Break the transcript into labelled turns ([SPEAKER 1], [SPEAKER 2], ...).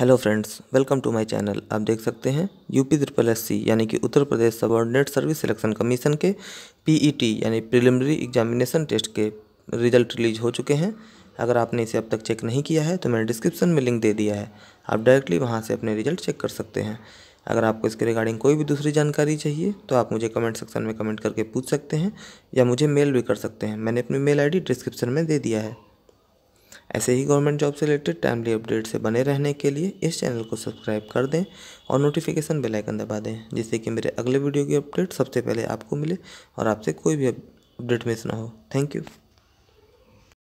[SPEAKER 1] hello friends welcome to my channel आप देख सकते हैं यूपी ट्रिपल एस यानी कि Uttar Pradesh subordinate service selection commission के पीईटी यानी प्रिलिमिनरी एग्जामिनेशन टेस्ट के रिजल्ट रिलीज हो चुके हैं अगर आपने इसे अब तक चेक नहीं किया है तो मैंने डिस्क्रिप्शन में लिंक दे दिया है आप डायरेक्टली वहाँ से अपने रिजल्ट चेक कर सकते हैं अगर आपको इसके रिगार्डिंग कोई भी दूसरी जानकारी चाहिए तो आप मुझे कमेंट सेक्शन में कमेंट करके पूछ सकते हैं या मुझे मेल भी कर सकते हैं मैंने अपनी मेल आई डिस्क्रिप्शन में दे दिया है ऐसे ही गवर्नमेंट जॉब से रिलेटेड टाइमली अपडेट से बने रहने के लिए इस चैनल को सब्सक्राइब कर दें और नोटिफिकेशन बेल आइकन दबा दें जिससे कि मेरे अगले वीडियो की अपडेट सबसे पहले आपको मिले और आपसे कोई भी अपडेट मिस ना हो थैंक यू